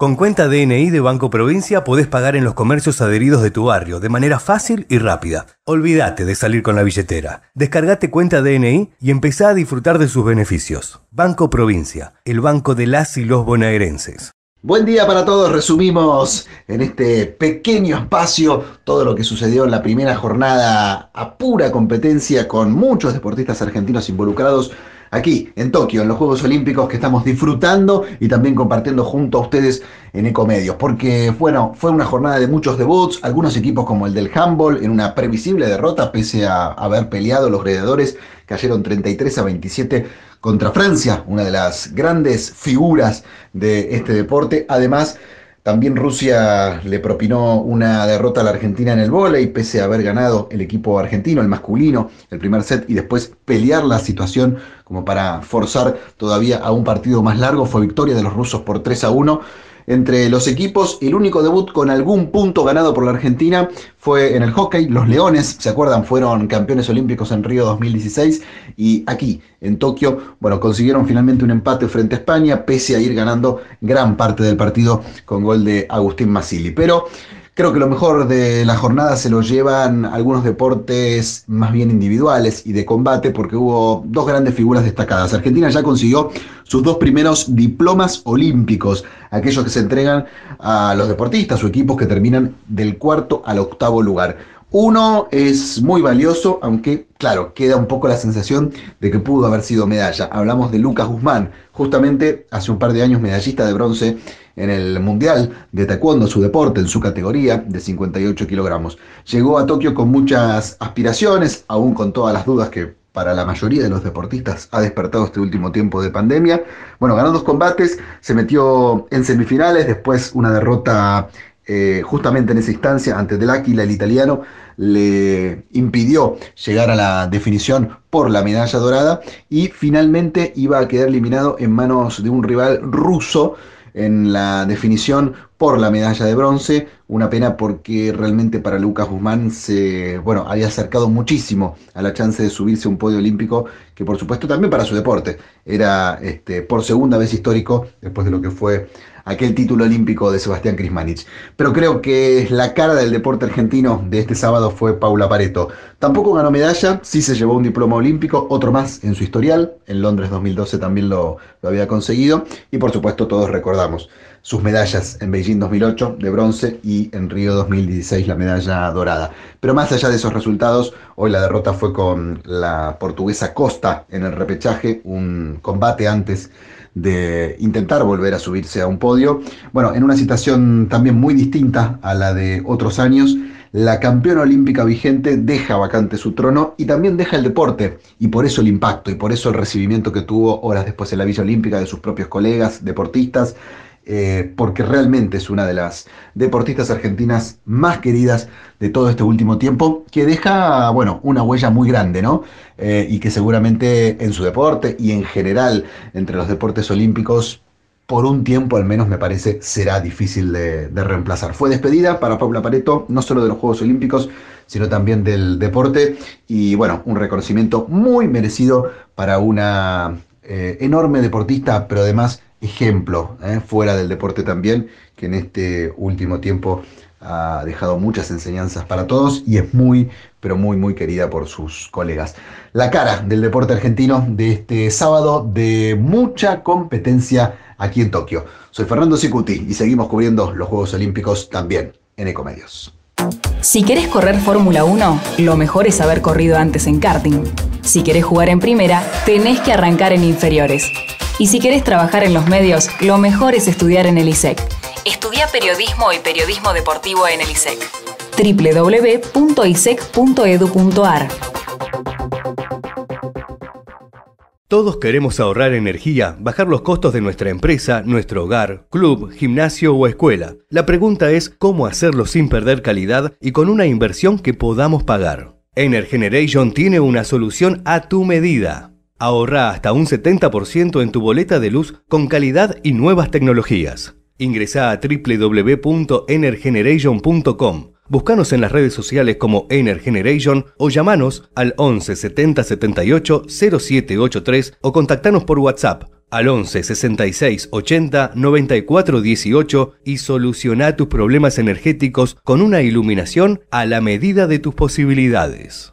Con cuenta DNI de Banco Provincia podés pagar en los comercios adheridos de tu barrio de manera fácil y rápida. Olvídate de salir con la billetera. Descargate cuenta DNI y empezá a disfrutar de sus beneficios. Banco Provincia, el banco de las y los bonaerenses. Buen día para todos. Resumimos en este pequeño espacio todo lo que sucedió en la primera jornada a pura competencia con muchos deportistas argentinos involucrados aquí en Tokio, en los Juegos Olímpicos que estamos disfrutando y también compartiendo junto a ustedes en Ecomedios, porque bueno, fue una jornada de muchos debuts, algunos equipos como el del handball en una previsible derrota pese a haber peleado los gladiadores, cayeron 33 a 27 contra Francia, una de las grandes figuras de este deporte, además también Rusia le propinó una derrota a la Argentina en el y pese a haber ganado el equipo argentino, el masculino, el primer set y después pelear la situación como para forzar todavía a un partido más largo. Fue victoria de los rusos por 3 a 1 entre los equipos. El único debut con algún punto ganado por la Argentina fue en el hockey. Los Leones, ¿se acuerdan? Fueron campeones olímpicos en Río 2016 y aquí, en Tokio, bueno, consiguieron finalmente un empate frente a España, pese a ir ganando gran parte del partido con gol de Agustín Massili. Pero Creo que lo mejor de la jornada se lo llevan algunos deportes más bien individuales y de combate porque hubo dos grandes figuras destacadas. Argentina ya consiguió sus dos primeros diplomas olímpicos, aquellos que se entregan a los deportistas o equipos que terminan del cuarto al octavo lugar. Uno es muy valioso, aunque claro, queda un poco la sensación de que pudo haber sido medalla. Hablamos de Lucas Guzmán, justamente hace un par de años medallista de bronce en el Mundial de Taekwondo, su deporte, en su categoría de 58 kilogramos. Llegó a Tokio con muchas aspiraciones, aún con todas las dudas que para la mayoría de los deportistas ha despertado este último tiempo de pandemia. Bueno, ganó dos combates, se metió en semifinales, después una derrota eh, justamente en esa instancia, antes Del Aquila, el italiano le impidió llegar a la definición por la medalla dorada y finalmente iba a quedar eliminado en manos de un rival ruso en la definición por la medalla de bronce. Una pena porque realmente para Lucas Guzmán se, bueno, había acercado muchísimo a la chance de subirse a un podio olímpico, que por supuesto también para su deporte era este, por segunda vez histórico después de lo que fue aquel título olímpico de Sebastián Krismanich. Pero creo que la cara del deporte argentino de este sábado fue Paula Pareto. Tampoco ganó medalla, sí se llevó un diploma olímpico, otro más en su historial. En Londres 2012 también lo, lo había conseguido. Y por supuesto todos recordamos sus medallas en Beijing 2008 de bronce y en Río 2016 la medalla dorada. Pero más allá de esos resultados, hoy la derrota fue con la portuguesa Costa en el repechaje, un combate antes de intentar volver a subirse a un podio. Bueno, en una situación también muy distinta a la de otros años, la campeona olímpica vigente deja vacante su trono y también deja el deporte, y por eso el impacto, y por eso el recibimiento que tuvo horas después en la Villa Olímpica de sus propios colegas deportistas, eh, porque realmente es una de las deportistas argentinas más queridas de todo este último tiempo, que deja, bueno, una huella muy grande, ¿no? Eh, y que seguramente en su deporte y en general entre los deportes olímpicos por un tiempo al menos me parece será difícil de, reemplazar. Fue despedida para Paula Pareto, no solo de los Juegos Olímpicos, sino también del deporte. Y bueno, un reconocimiento muy merecido para una eh, enorme deportista, pero además ejemplo, ¿eh? fuera del deporte también, que en este último tiempo ha dejado muchas enseñanzas para todos y es muy, pero muy, muy querida por sus colegas. La cara del deporte argentino de este sábado de mucha competencia aquí en Tokio. Soy Fernando Sicuti y seguimos cubriendo los Juegos Olímpicos también en Ecomedios. Si querés correr Fórmula 1, lo mejor es haber corrido antes en karting. Si querés jugar en primera, tenés que arrancar en inferiores. Y si querés trabajar en los medios, lo mejor es estudiar en el ISEC. Estudia periodismo y periodismo deportivo en el ISEC. www.isec.edu.ar Todos queremos ahorrar energía, bajar los costos de nuestra empresa, nuestro hogar, club, gimnasio o escuela. La pregunta es cómo hacerlo sin perder calidad y con una inversión que podamos pagar. Energeneration tiene una solución a tu medida. Ahorra hasta un 70% en tu boleta de luz con calidad y nuevas tecnologías. Ingresa a www.energeneration.com. Búscanos en las redes sociales como Energeneration o llamanos al 11 70 78 0783 o contactanos por WhatsApp al 11 66 80 94 18 y soluciona tus problemas energéticos con una iluminación a la medida de tus posibilidades.